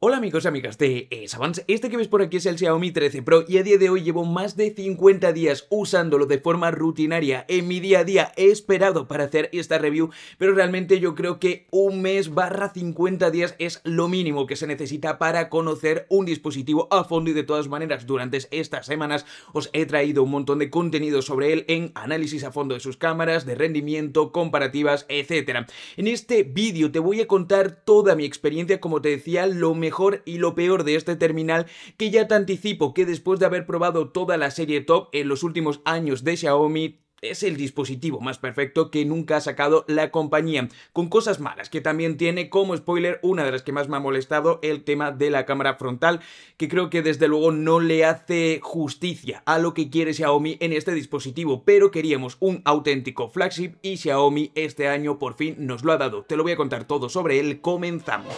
Hola amigos y amigas de Savans, este que ves por aquí es el Xiaomi 13 Pro y a día de hoy llevo más de 50 días usándolo de forma rutinaria en mi día a día, he esperado para hacer esta review, pero realmente yo creo que un mes barra 50 días es lo mínimo que se necesita para conocer un dispositivo a fondo y de todas maneras durante estas semanas os he traído un montón de contenido sobre él en análisis a fondo de sus cámaras, de rendimiento, comparativas, etc. En este vídeo te voy a contar toda mi experiencia, como te decía, lo mejor mejor y lo peor de este terminal que ya te anticipo que después de haber probado toda la serie top en los últimos años de Xiaomi, es el dispositivo más perfecto que nunca ha sacado la compañía, con cosas malas que también tiene como spoiler una de las que más me ha molestado el tema de la cámara frontal, que creo que desde luego no le hace justicia a lo que quiere Xiaomi en este dispositivo, pero queríamos un auténtico flagship y Xiaomi este año por fin nos lo ha dado. Te lo voy a contar todo sobre él, comenzamos.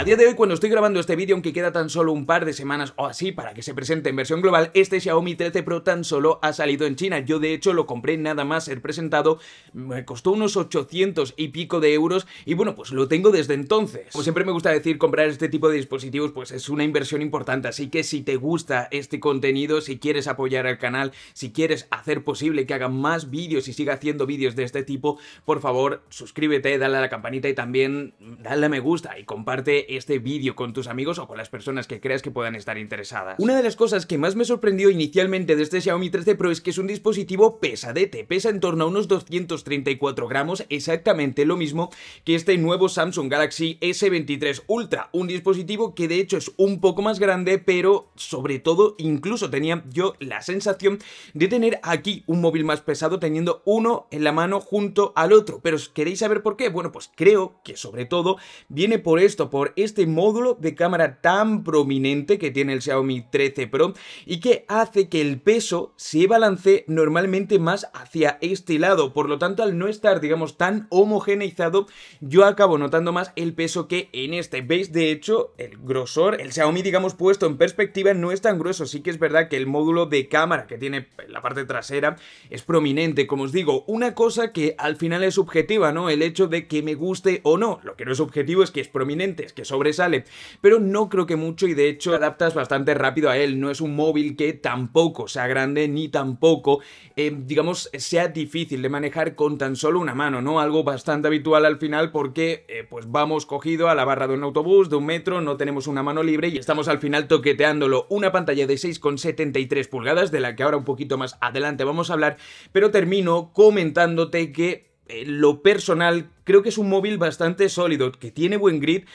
A día de hoy, cuando estoy grabando este vídeo, aunque queda tan solo un par de semanas o así para que se presente en versión global, este Xiaomi 13 Pro tan solo ha salido en China. Yo, de hecho, lo compré nada más ser presentado, me costó unos 800 y pico de euros y bueno, pues lo tengo desde entonces. Como siempre me gusta decir, comprar este tipo de dispositivos pues es una inversión importante, así que si te gusta este contenido, si quieres apoyar al canal, si quieres hacer posible que haga más vídeos y siga haciendo vídeos de este tipo, por favor, suscríbete, dale a la campanita y también dale a me gusta y comparte este vídeo con tus amigos o con las personas que creas que puedan estar interesadas. Una de las cosas que más me sorprendió inicialmente de este Xiaomi 13 Pro es que es un dispositivo pesadete, pesa en torno a unos 234 gramos, exactamente lo mismo que este nuevo Samsung Galaxy S23 Ultra, un dispositivo que de hecho es un poco más grande, pero sobre todo incluso tenía yo la sensación de tener aquí un móvil más pesado teniendo uno en la mano junto al otro. Pero ¿queréis saber por qué? Bueno, pues creo que sobre todo viene por esto, por este módulo de cámara tan prominente que tiene el Xiaomi 13 Pro y que hace que el peso se balancee normalmente más hacia este lado. Por lo tanto, al no estar, digamos, tan homogeneizado, yo acabo notando más el peso que en este. ¿Veis? De hecho, el grosor, el Xiaomi, digamos, puesto en perspectiva, no es tan grueso. Sí que es verdad que el módulo de cámara que tiene la parte trasera es prominente. Como os digo, una cosa que al final es subjetiva, ¿no? El hecho de que me guste o no. Lo que no es objetivo es que es prominente, es que sobresale, pero no creo que mucho y de hecho adaptas bastante rápido a él, no es un móvil que tampoco sea grande ni tampoco, eh, digamos, sea difícil de manejar con tan solo una mano, ¿no? Algo bastante habitual al final porque eh, pues vamos cogido a la barra de un autobús, de un metro, no tenemos una mano libre y estamos al final toqueteándolo. Una pantalla de 6,73 pulgadas, de la que ahora un poquito más adelante vamos a hablar, pero termino comentándote que eh, lo personal creo que es un móvil bastante sólido, que tiene buen grip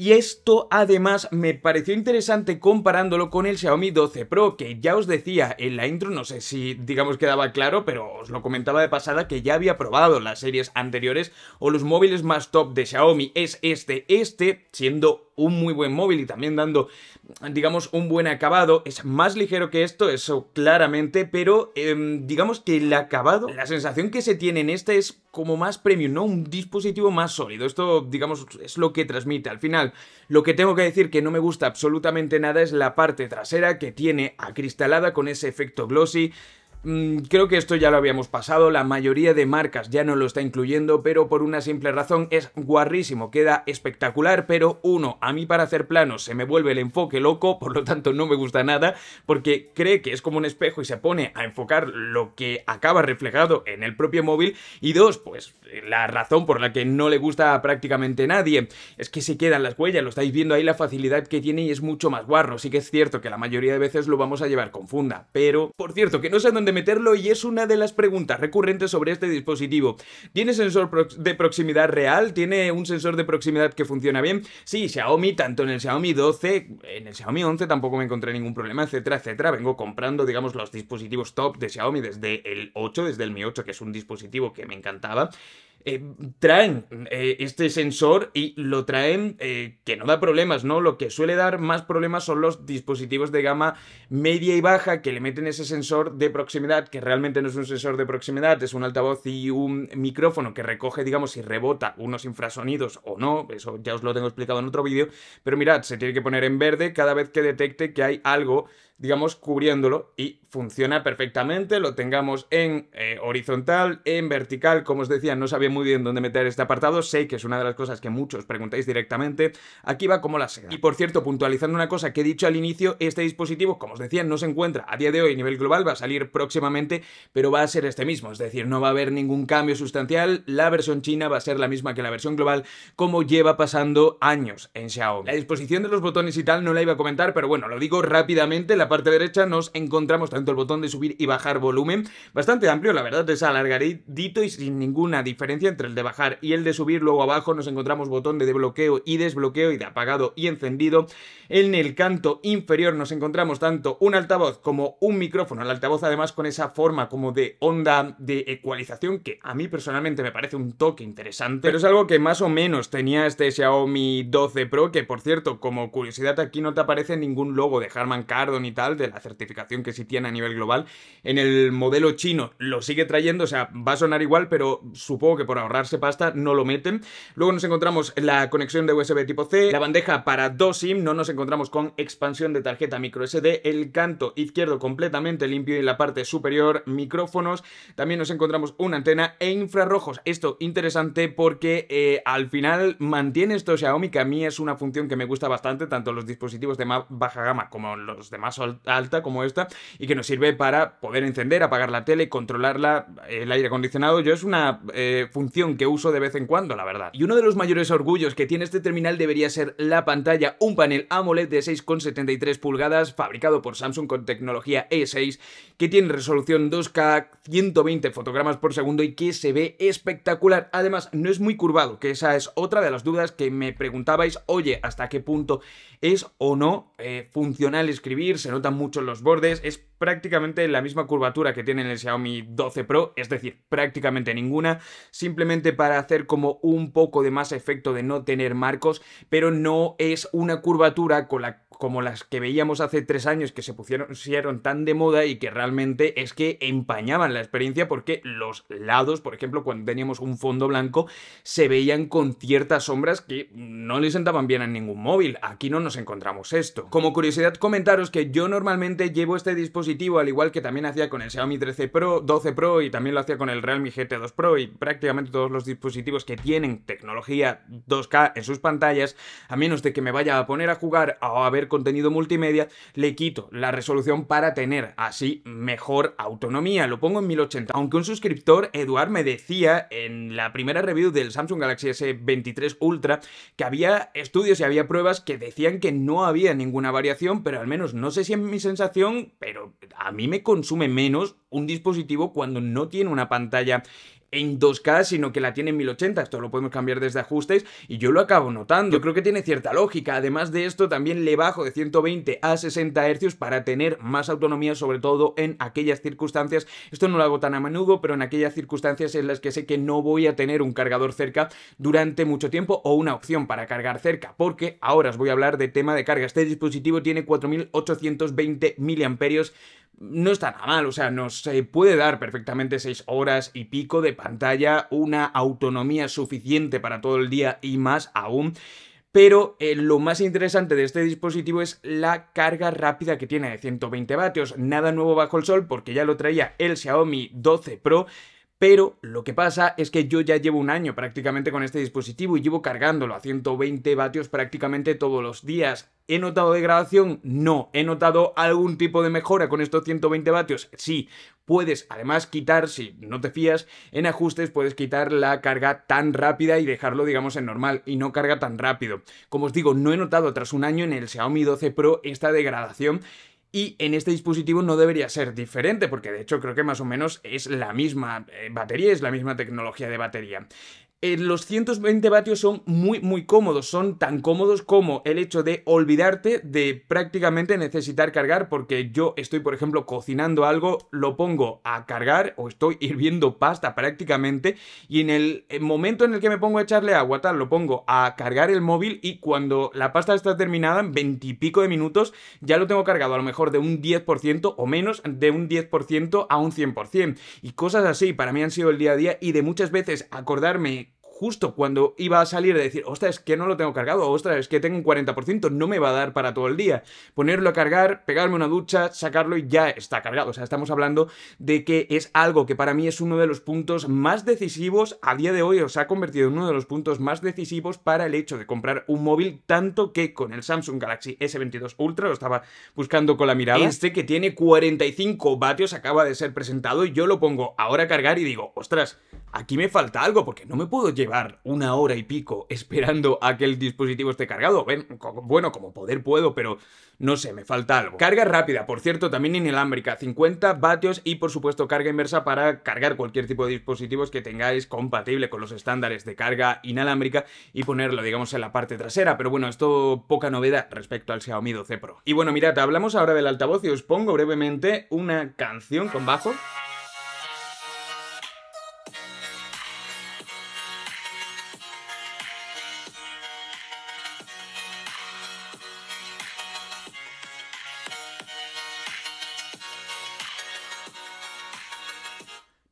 y esto además me pareció interesante comparándolo con el Xiaomi 12 Pro, que ya os decía en la intro, no sé si digamos quedaba claro, pero os lo comentaba de pasada que ya había probado las series anteriores o los móviles más top de Xiaomi. Es este, este siendo un muy buen móvil y también dando, digamos, un buen acabado. Es más ligero que esto, eso claramente, pero em, digamos que el acabado, la sensación que se tiene en este es como más premium, ¿no? Un dispositivo más sólido. Esto, digamos, es lo que transmite. Al final, lo que tengo que decir que no me gusta absolutamente nada es la parte trasera que tiene acristalada con ese efecto glossy, Mm, creo que esto ya lo habíamos pasado, la mayoría de marcas ya no lo está incluyendo, pero por una simple razón es guarrísimo, queda espectacular, pero uno, a mí para hacer planos se me vuelve el enfoque loco, por lo tanto no me gusta nada, porque cree que es como un espejo y se pone a enfocar lo que acaba reflejado en el propio móvil, y dos, pues la razón por la que no le gusta a prácticamente nadie, es que se quedan las huellas, lo estáis viendo ahí la facilidad que tiene y es mucho más guarro, sí que es cierto que la mayoría de veces lo vamos a llevar con funda, pero por cierto que no sé dónde meterlo y es una de las preguntas recurrentes sobre este dispositivo. ¿Tiene sensor de proximidad real? ¿Tiene un sensor de proximidad que funciona bien? Sí, Xiaomi, tanto en el Xiaomi 12, en el Xiaomi 11 tampoco me encontré ningún problema, etcétera, etcétera. Vengo comprando, digamos, los dispositivos top de Xiaomi desde el 8, desde el Mi 8, que es un dispositivo que me encantaba. Eh, traen eh, este sensor y lo traen eh, que no da problemas, ¿no? Lo que suele dar más problemas son los dispositivos de gama media y baja que le meten ese sensor de proximidad, que realmente no es un sensor de proximidad, es un altavoz y un micrófono que recoge, digamos, y rebota unos infrasonidos o no, eso ya os lo tengo explicado en otro vídeo, pero mirad, se tiene que poner en verde cada vez que detecte que hay algo digamos, cubriéndolo y funciona perfectamente, lo tengamos en eh, horizontal, en vertical, como os decía, no sabía muy bien dónde meter este apartado, sé que es una de las cosas que muchos preguntáis directamente, aquí va como la seda. Y por cierto, puntualizando una cosa que he dicho al inicio, este dispositivo, como os decía, no se encuentra a día de hoy a nivel global, va a salir próximamente, pero va a ser este mismo, es decir, no va a haber ningún cambio sustancial, la versión china va a ser la misma que la versión global, como lleva pasando años en Xiaomi. La disposición de los botones y tal no la iba a comentar, pero bueno, lo digo rápidamente, la parte derecha nos encontramos tanto el botón de subir y bajar volumen, bastante amplio, la verdad es alargadito y sin ninguna diferencia entre el de bajar y el de subir, luego abajo nos encontramos botón de desbloqueo y desbloqueo y de apagado y encendido, en el canto inferior nos encontramos tanto un altavoz como un micrófono, el altavoz además con esa forma como de onda de ecualización que a mí personalmente me parece un toque interesante, pero es algo que más o menos tenía este Xiaomi 12 Pro, que por cierto, como curiosidad aquí no te aparece ningún logo de Harman Kardon ni de la certificación que sí tiene a nivel global. En el modelo chino lo sigue trayendo, o sea, va a sonar igual, pero supongo que por ahorrarse pasta no lo meten. Luego nos encontramos la conexión de USB tipo C, la bandeja para dos SIM, no nos encontramos con expansión de tarjeta micro SD, el canto izquierdo completamente limpio y la parte superior micrófonos. También nos encontramos una antena e infrarrojos. Esto interesante porque eh, al final mantiene esto Xiaomi, que a mí es una función que me gusta bastante, tanto los dispositivos de baja gama como los demás más alta como esta y que nos sirve para poder encender, apagar la tele, controlarla, el aire acondicionado. Yo es una eh, función que uso de vez en cuando, la verdad. Y uno de los mayores orgullos que tiene este terminal debería ser la pantalla, un panel AMOLED de 6,73 pulgadas fabricado por Samsung con tecnología E6 que tiene resolución 2K, 120 fotogramas por segundo y que se ve espectacular. Además, no es muy curvado, que esa es otra de las dudas que me preguntabais, oye, ¿hasta qué punto es o no eh, funcional escribir? ¿Se nota mucho los bordes, es prácticamente la misma curvatura que tiene el Xiaomi 12 Pro, es decir, prácticamente ninguna, simplemente para hacer como un poco de más efecto de no tener marcos, pero no es una curvatura como las que veíamos hace tres años que se pusieron, tan de moda y que realmente es que empañaban la experiencia porque los lados, por ejemplo, cuando teníamos un fondo blanco, se veían con ciertas sombras que no le sentaban bien a ningún móvil. Aquí no nos encontramos esto. Como curiosidad, comentaros que yo normalmente llevo este dispositivo al igual que también hacía con el Xiaomi 13 Pro, 12 Pro y también lo hacía con el Realme GT2 Pro y prácticamente todos los dispositivos que tienen tecnología 2K en sus pantallas, a menos de que me vaya a poner a jugar o a ver contenido multimedia, le quito la resolución para tener así mejor autonomía. Lo pongo en 1080. Aunque un suscriptor, Eduard, me decía en la primera review del Samsung Galaxy S23 Ultra que había estudios y había pruebas que decían que no había ninguna variación, pero al menos no sé si es mi sensación, pero a mí me consume menos un dispositivo cuando no tiene una pantalla en 2K, sino que la tiene en 1080. Esto lo podemos cambiar desde ajustes y yo lo acabo notando. Yo creo que tiene cierta lógica. Además de esto, también le bajo de 120 a 60 Hz para tener más autonomía, sobre todo en aquellas circunstancias. Esto no lo hago tan a menudo, pero en aquellas circunstancias en las que sé que no voy a tener un cargador cerca durante mucho tiempo o una opción para cargar cerca, porque ahora os voy a hablar de tema de carga. Este dispositivo tiene 4820 miliamperios no está nada mal, o sea, nos eh, puede dar perfectamente 6 horas y pico de pantalla, una autonomía suficiente para todo el día y más aún. Pero eh, lo más interesante de este dispositivo es la carga rápida que tiene de 120 vatios. Nada nuevo bajo el sol porque ya lo traía el Xiaomi 12 Pro pero lo que pasa es que yo ya llevo un año prácticamente con este dispositivo y llevo cargándolo a 120 vatios prácticamente todos los días. ¿He notado degradación? No. ¿He notado algún tipo de mejora con estos 120 vatios? Sí. Puedes además quitar, si no te fías, en ajustes puedes quitar la carga tan rápida y dejarlo, digamos, en normal y no carga tan rápido. Como os digo, no he notado tras un año en el Xiaomi 12 Pro esta degradación y en este dispositivo no debería ser diferente, porque de hecho creo que más o menos es la misma eh, batería, es la misma tecnología de batería. Eh, los 120 vatios son muy, muy cómodos. Son tan cómodos como el hecho de olvidarte de prácticamente necesitar cargar, porque yo estoy, por ejemplo, cocinando algo, lo pongo a cargar o estoy hirviendo pasta prácticamente, y en el momento en el que me pongo a echarle agua, tal, lo pongo a cargar el móvil y cuando la pasta está terminada, en 20 y pico de minutos, ya lo tengo cargado a lo mejor de un 10% o menos de un 10% a un 100%. Y cosas así, para mí han sido el día a día y de muchas veces acordarme justo cuando iba a salir a decir, ostras, es que no lo tengo cargado, ostras, es que tengo un 40%, no me va a dar para todo el día. Ponerlo a cargar, pegarme una ducha, sacarlo y ya está cargado. O sea, estamos hablando de que es algo que para mí es uno de los puntos más decisivos a día de hoy, os ha convertido en uno de los puntos más decisivos para el hecho de comprar un móvil, tanto que con el Samsung Galaxy S22 Ultra, lo estaba buscando con la mirada, este que tiene 45 vatios acaba de ser presentado y yo lo pongo ahora a cargar y digo, ostras, aquí me falta algo porque no me puedo llevar una hora y pico esperando a que el dispositivo esté cargado. bueno, como poder puedo, pero no sé, me falta algo. Carga rápida, por cierto, también inalámbrica, 50 vatios y por supuesto carga inversa para cargar cualquier tipo de dispositivos que tengáis compatible con los estándares de carga inalámbrica y ponerlo, digamos, en la parte trasera. Pero bueno, esto poca novedad respecto al Xiaomi 12 Pro. Y bueno, mirad, hablamos ahora del altavoz y os pongo brevemente una canción con bajo.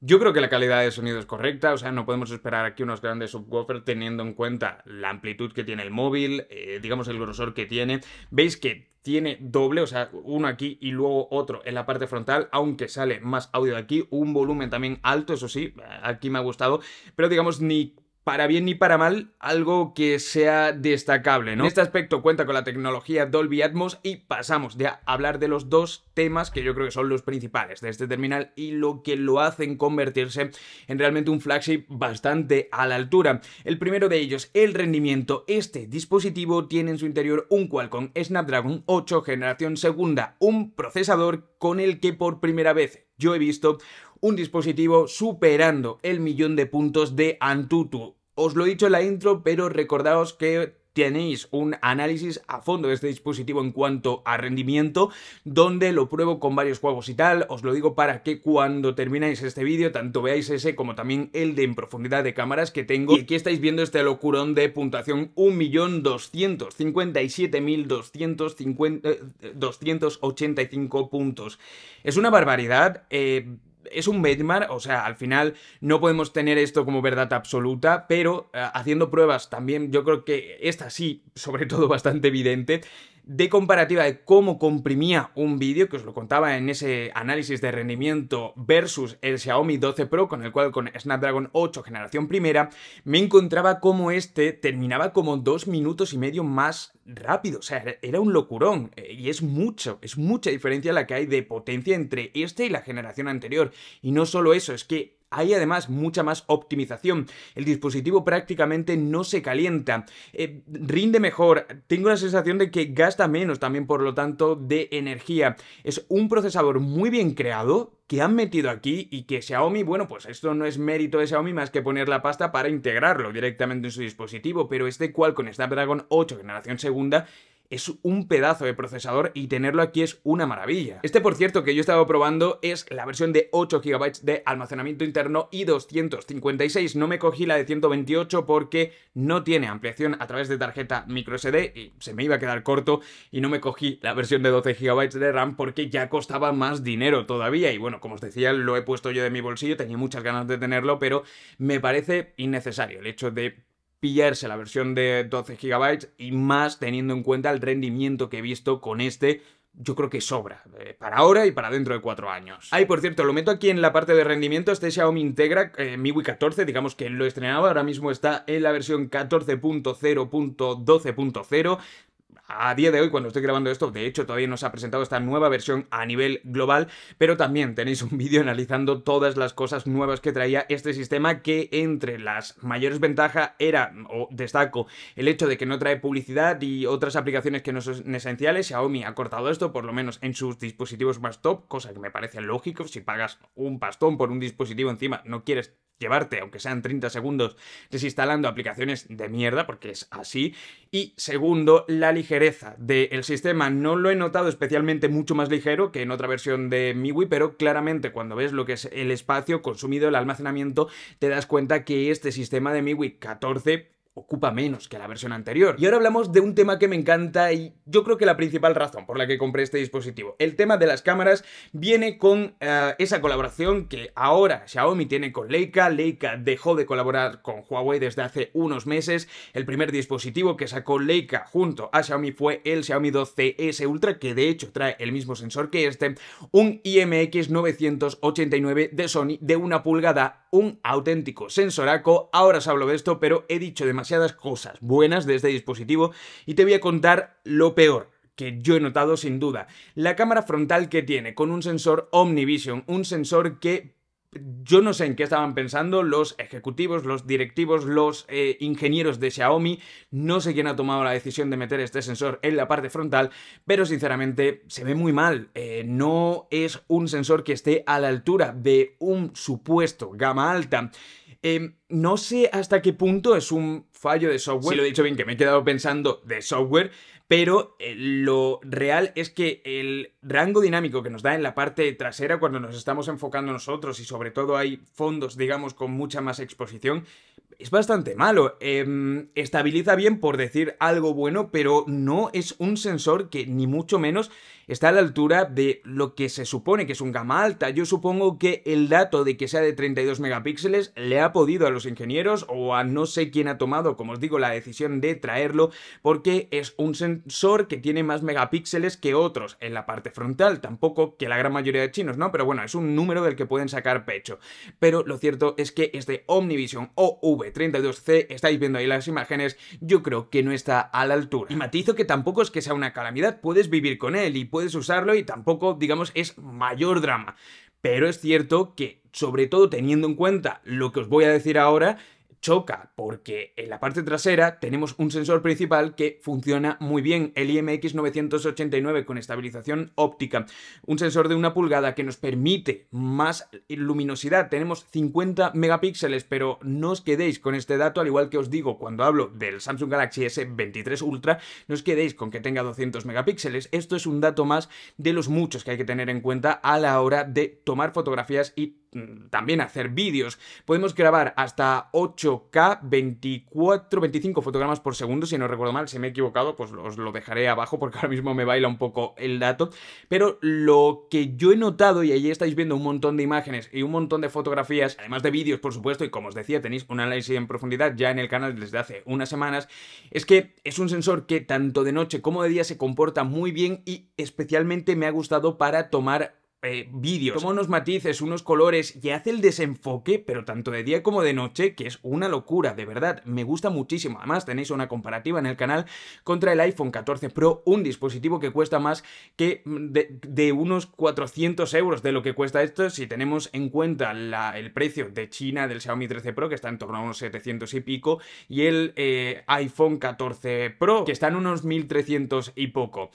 Yo creo que la calidad de sonido es correcta, o sea, no podemos esperar aquí unos grandes subwoofers teniendo en cuenta la amplitud que tiene el móvil, eh, digamos el grosor que tiene. Veis que tiene doble, o sea, uno aquí y luego otro en la parte frontal, aunque sale más audio de aquí, un volumen también alto, eso sí, eh, aquí me ha gustado, pero digamos ni para bien ni para mal, algo que sea destacable, En este aspecto cuenta con la tecnología Dolby Atmos y pasamos de a hablar de los dos temas que yo creo que son los principales de este terminal y lo que lo hacen convertirse en realmente un flagship bastante a la altura. El primero de ellos, el rendimiento. Este dispositivo tiene en su interior un Qualcomm Snapdragon 8 generación segunda, un procesador con el que por primera vez yo he visto un dispositivo superando el millón de puntos de Antutu os lo he dicho en la intro, pero recordaos que tenéis un análisis a fondo de este dispositivo en cuanto a rendimiento, donde lo pruebo con varios juegos y tal. Os lo digo para que cuando termináis este vídeo, tanto veáis ese como también el de en profundidad de cámaras que tengo. Y aquí estáis viendo este locurón de puntuación 1.257.285 eh, puntos. Es una barbaridad. Eh, es un benchmark, o sea, al final no podemos tener esto como verdad absoluta, pero eh, haciendo pruebas también, yo creo que esta sí, sobre todo bastante evidente, de comparativa de cómo comprimía un vídeo, que os lo contaba en ese análisis de rendimiento versus el Xiaomi 12 Pro, con el cual con Snapdragon 8 generación primera, me encontraba como este terminaba como dos minutos y medio más rápido. O sea, era un locurón. Eh, y es mucho, es mucha diferencia la que hay de potencia entre este y la generación anterior. Y no solo eso, es que hay además mucha más optimización. El dispositivo prácticamente no se calienta. Eh, rinde mejor. Tengo la sensación de que gasta menos también, por lo tanto, de energía. Es un procesador muy bien creado que han metido aquí y que Xiaomi, bueno, pues esto no es mérito de Xiaomi más que poner la pasta para integrarlo directamente en su dispositivo, pero este cual con Snapdragon 8 generación segunda es un pedazo de procesador y tenerlo aquí es una maravilla. Este, por cierto, que yo estaba probando es la versión de 8 GB de almacenamiento interno y 256. No me cogí la de 128 porque no tiene ampliación a través de tarjeta microSD y se me iba a quedar corto y no me cogí la versión de 12 GB de RAM porque ya costaba más dinero todavía. Y bueno, como os decía, lo he puesto yo de mi bolsillo, tenía muchas ganas de tenerlo, pero me parece innecesario el hecho de pillarse la versión de 12 GB y más teniendo en cuenta el rendimiento que he visto con este yo creo que sobra, eh, para ahora y para dentro de cuatro años. Ahí, por cierto, lo meto aquí en la parte de rendimiento, este Xiaomi Integra eh, MIUI 14, digamos que lo estrenaba, ahora mismo está en la versión 14.0.12.0, a día de hoy, cuando estoy grabando esto, de hecho todavía no se ha presentado esta nueva versión a nivel global, pero también tenéis un vídeo analizando todas las cosas nuevas que traía este sistema que entre las mayores ventajas era, o destaco, el hecho de que no trae publicidad y otras aplicaciones que no son esenciales. Xiaomi ha cortado esto, por lo menos en sus dispositivos más top, cosa que me parece lógico. Si pagas un pastón por un dispositivo encima, no quieres llevarte, aunque sean 30 segundos, desinstalando aplicaciones de mierda, porque es así. Y segundo, la ligereza del sistema. No lo he notado especialmente mucho más ligero que en otra versión de MIUI, pero claramente cuando ves lo que es el espacio consumido, el almacenamiento, te das cuenta que este sistema de MIUI 14 ocupa menos que la versión anterior. Y ahora hablamos de un tema que me encanta y yo creo que la principal razón por la que compré este dispositivo. El tema de las cámaras viene con eh, esa colaboración que ahora Xiaomi tiene con Leica. Leica dejó de colaborar con Huawei desde hace unos meses. El primer dispositivo que sacó Leica junto a Xiaomi fue el Xiaomi 12S Ultra, que de hecho trae el mismo sensor que este, un IMX 989 de Sony de una pulgada, un auténtico sensoraco. Ahora os hablo de esto, pero he dicho demasiado cosas buenas de este dispositivo y te voy a contar lo peor que yo he notado sin duda. La cámara frontal que tiene con un sensor Omnivision, un sensor que yo no sé en qué estaban pensando los ejecutivos, los directivos, los eh, ingenieros de Xiaomi. No sé quién ha tomado la decisión de meter este sensor en la parte frontal, pero sinceramente se ve muy mal. Eh, no es un sensor que esté a la altura de un supuesto gama alta. Em, no sé hasta qué punto es un fallo de software, si lo he dicho bien, que me he quedado pensando de software, pero eh, lo real es que el rango dinámico que nos da en la parte trasera cuando nos estamos enfocando nosotros y sobre todo hay fondos, digamos, con mucha más exposición, es bastante malo. Em, estabiliza bien por decir algo bueno, pero no es un sensor que ni mucho menos está a la altura de lo que se supone que es un gama alta. Yo supongo que el dato de que sea de 32 megapíxeles le ha podido a los ingenieros o a no sé quién ha tomado, como os digo, la decisión de traerlo porque es un sensor que tiene más megapíxeles que otros en la parte frontal, tampoco que la gran mayoría de chinos, ¿no? Pero bueno, es un número del que pueden sacar pecho. Pero lo cierto es que este Omnivision OV32C, estáis viendo ahí las imágenes, yo creo que no está a la altura. Y matizo que tampoco es que sea una calamidad, puedes vivir con él y puedes puedes usarlo y tampoco, digamos, es mayor drama. Pero es cierto que, sobre todo teniendo en cuenta lo que os voy a decir ahora, choca porque en la parte trasera tenemos un sensor principal que funciona muy bien, el IMX989 con estabilización óptica, un sensor de una pulgada que nos permite más luminosidad, tenemos 50 megapíxeles, pero no os quedéis con este dato, al igual que os digo cuando hablo del Samsung Galaxy S23 Ultra, no os quedéis con que tenga 200 megapíxeles, esto es un dato más de los muchos que hay que tener en cuenta a la hora de tomar fotografías y Mm, también hacer vídeos. Podemos grabar hasta 8K, 24, 25 fotogramas por segundo, si no recuerdo mal, si me he equivocado, pues os lo dejaré abajo porque ahora mismo me baila un poco el dato. Pero lo que yo he notado, y ahí estáis viendo un montón de imágenes y un montón de fotografías, además de vídeos, por supuesto, y como os decía, tenéis un análisis en profundidad ya en el canal desde hace unas semanas, es que es un sensor que tanto de noche como de día se comporta muy bien y especialmente me ha gustado para tomar eh, vídeos, toma unos matices, unos colores y hace el desenfoque, pero tanto de día como de noche, que es una locura, de verdad, me gusta muchísimo. Además, tenéis una comparativa en el canal contra el iPhone 14 Pro, un dispositivo que cuesta más que mm, de, unos 400 euros de lo que cuesta esto, si tenemos en cuenta la, el precio de China del Xiaomi 13 Pro, que está en torno a unos 700 y pico, y el eh, iPhone 14 Pro, que está en unos 1300 y poco.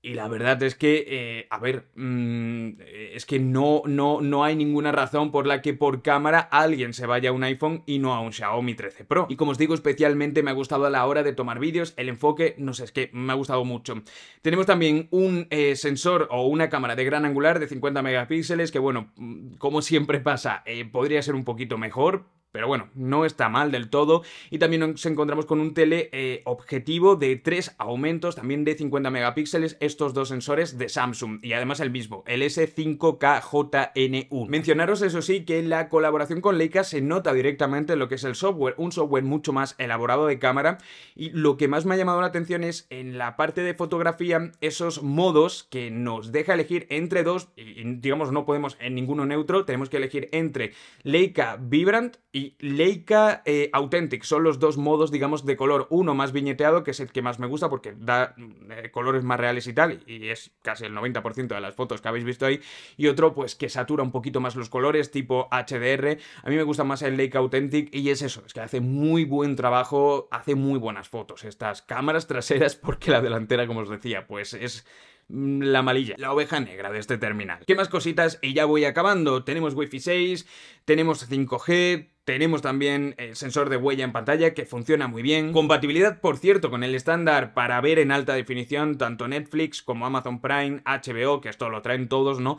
Y la verdad es que, eh, a ver, mm, eh, es que no, no, no hay ninguna razón por la que por cámara alguien se vaya a un iPhone y no a un Xiaomi 13 Pro. Y como os digo, especialmente me ha gustado a la hora de tomar vídeos, el enfoque, no sé, es que me ha gustado mucho. Tenemos también un eh, sensor o una cámara de gran angular de 50 megapíxeles, que bueno, mm, como siempre pasa, podría ser un poquito mejor, pero bueno, no está mal del todo. Y también nos encontramos con un tele eh, objetivo de tres aumentos, también de 50 megapíxeles, estos dos sensores de Samsung. Y además el mismo, el S5KJN1. Mencionaros eso sí que la colaboración con Leica se nota directamente en lo que es el software, un software mucho más elaborado de cámara. Y lo que más me ha llamado la atención es en la parte de fotografía, esos modos que nos deja elegir entre dos, digamos no podemos en ninguno neutro, tenemos que elegir entre Leica Vibrant y Leica eh, Authentic. Son los dos modos, digamos, de color. Uno más viñeteado, que es el que más me gusta porque da mm, eh, colores más reales y tal, y es casi el 90% de las fotos que habéis visto ahí. Y otro, pues, que satura un poquito más los colores, tipo HDR. A mí me gusta más el Leica Authentic y es eso, es que hace muy buen trabajo, hace muy buenas fotos estas cámaras traseras porque la delantera, como os decía, pues es mm, la malilla, la oveja negra de este terminal. ¿Qué más cositas? Y ya voy acabando. Tenemos Wi-Fi 6, tenemos 5G, tenemos también el eh, sensor de huella en pantalla que funciona muy bien. Compatibilidad, por cierto, con el estándar para ver en alta definición tanto Netflix como Amazon Prime, HBO, que esto lo traen todos, ¿no?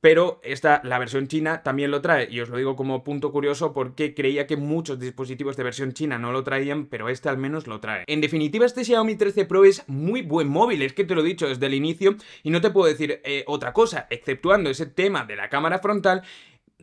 pero esta, la versión china también lo trae. Y os lo digo como punto curioso porque creía que muchos dispositivos de versión china no lo traían, pero este al menos lo trae. En definitiva, este Xiaomi 13 Pro es muy buen móvil, es que te lo he dicho desde el inicio y no te puedo decir eh, otra cosa, exceptuando ese tema de la cámara frontal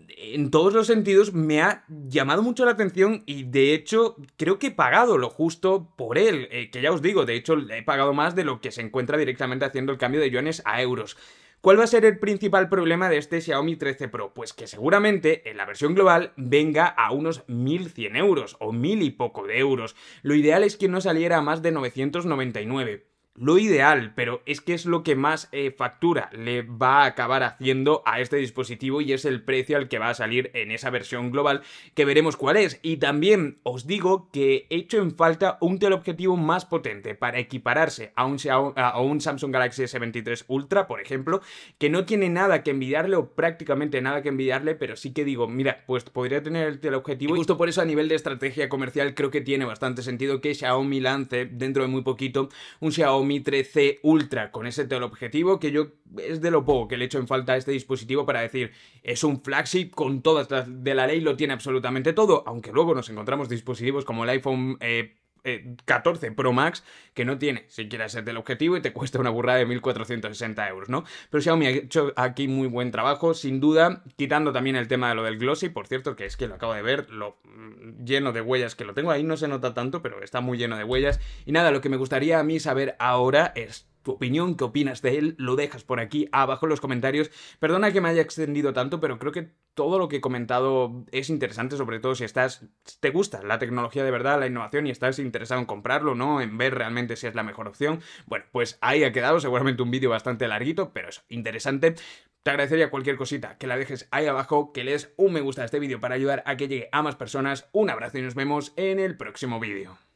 en todos los sentidos me ha llamado mucho la atención y de hecho creo que he pagado lo justo por él, eh, que ya os digo, de hecho he pagado más de lo que se encuentra directamente haciendo el cambio de Iones a euros. ¿Cuál va a ser el principal problema de este Xiaomi 13 Pro? Pues que seguramente en la versión global venga a unos 1100 euros o 1000 y poco de euros. Lo ideal es que no saliera a más de 999 lo ideal, pero es que es lo que más eh, factura le va a acabar haciendo a este dispositivo y es el precio al que va a salir en esa versión global que veremos cuál es. Y también os digo que he hecho en falta un teleobjetivo más potente para equipararse a un, Samsung Galaxy S23 Ultra, por ejemplo, que no tiene nada que envidiarle o prácticamente nada que envidiarle, pero sí que digo, mira, pues podría tener el teleobjetivo y justo por eso a nivel de estrategia comercial creo que tiene bastante sentido que Xiaomi lance dentro de muy poquito un Xiaomi mi 13 Ultra con ese teleobjetivo que yo es de lo poco que le echo en falta a este dispositivo para decir es un flagship con todas las de la ley, lo tiene absolutamente todo, aunque luego nos encontramos dispositivos como el iPhone eh, 14 eh, Pro Max que no tiene siquiera ser del objetivo y te cuesta una burrada de 1.460 euros, ¿no? Pero Xiaomi ha hecho aquí muy buen trabajo, sin duda, quitando también el tema de lo del glossy, por cierto, que es que lo acabo de ver, lo mm, lleno de huellas que lo tengo ahí, no se nota tanto, pero está muy lleno de huellas. Y nada, lo que me gustaría a mí saber ahora es opinión, qué opinas de él, lo dejas por aquí abajo en los comentarios. Perdona que me haya extendido tanto, pero creo que todo lo que he comentado es interesante, sobre todo si estás, te gusta la tecnología de verdad, la innovación y estás interesado en comprarlo, ¿no? En ver realmente si es la mejor opción. Bueno, pues ahí ha quedado, seguramente un vídeo bastante larguito, pero es interesante. Te agradecería cualquier cosita que la dejes ahí abajo, que le un me gusta a este vídeo para ayudar a que llegue a más personas. Un abrazo y nos vemos en el próximo vídeo.